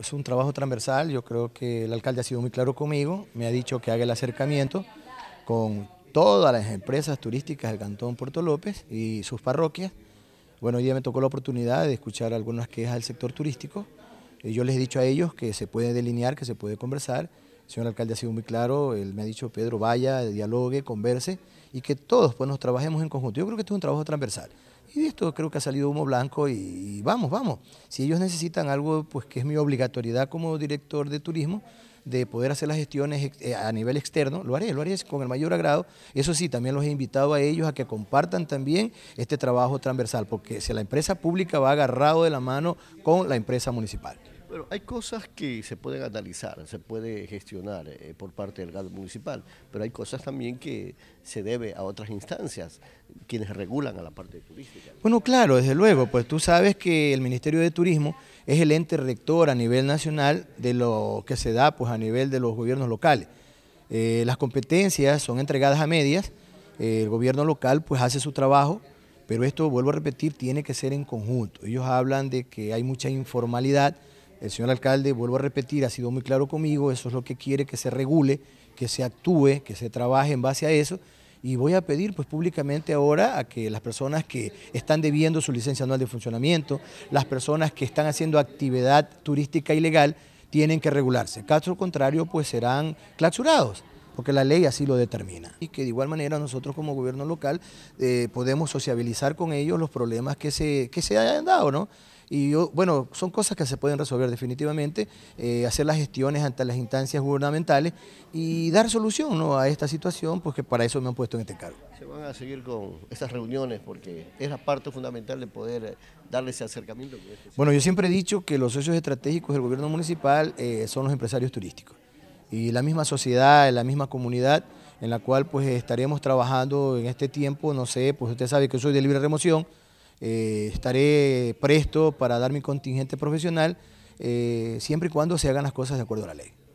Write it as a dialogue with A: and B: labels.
A: es un trabajo transversal. Yo creo que el alcalde ha sido muy claro conmigo, me ha dicho que haga el acercamiento con todas las empresas turísticas del Cantón Puerto López y sus parroquias. Bueno, hoy día me tocó la oportunidad de escuchar algunas quejas del sector turístico. Eh, yo les he dicho a ellos que se puede delinear, que se puede conversar. El señor alcalde ha sido muy claro, él me ha dicho, Pedro, vaya, dialogue, converse y que todos pues, nos trabajemos en conjunto. Yo creo que esto es un trabajo transversal. Y de esto creo que ha salido humo blanco y, vamos, vamos. Si ellos necesitan algo, pues que es mi obligatoriedad como director de turismo, de poder hacer las gestiones eh, a nivel externo, lo haré, lo haré con el mayor agrado. Eso sí, también los he invitado a ellos a que compartan también este trabajo transversal, porque si la empresa pública va agarrado de la mano con la empresa municipal
B: hay cosas que se pueden analizar, se puede gestionar eh, por parte del GAD municipal, pero hay cosas también que se debe a otras instancias, quienes regulan a la parte
A: turística. Bueno, claro, desde luego, pues tú sabes que el Ministerio de Turismo es el ente rector a nivel nacional de lo que se da pues a nivel de los gobiernos locales. Eh, las competencias son entregadas a medias, eh, el gobierno local pues hace su trabajo, pero esto, vuelvo a repetir, tiene que ser en conjunto. Ellos hablan de que hay mucha informalidad, el señor alcalde, vuelvo a repetir, ha sido muy claro conmigo, eso es lo que quiere que se regule, que se actúe, que se trabaje en base a eso. Y voy a pedir pues públicamente ahora a que las personas que están debiendo su licencia anual de funcionamiento, las personas que están haciendo actividad turística ilegal, tienen que regularse. Caso contrario, pues serán clausurados porque la ley así lo determina. Y que de igual manera nosotros como gobierno local eh, podemos sociabilizar con ellos los problemas que se, que se hayan dado, ¿no? Y bueno, son cosas que se pueden resolver definitivamente, eh, hacer las gestiones ante las instancias gubernamentales y dar solución ¿no? a esta situación, porque pues para eso me han puesto en este cargo.
B: Se van a seguir con estas reuniones porque es la parte fundamental de poder darle ese acercamiento. Este bueno,
A: yo siempre he dicho que los socios estratégicos del gobierno municipal eh, son los empresarios turísticos y la misma sociedad, la misma comunidad en la cual pues estaremos trabajando en este tiempo, no sé, pues usted sabe que soy de libre remoción, eh, estaré presto para dar mi contingente profesional, eh, siempre y cuando se hagan las cosas de acuerdo a la ley.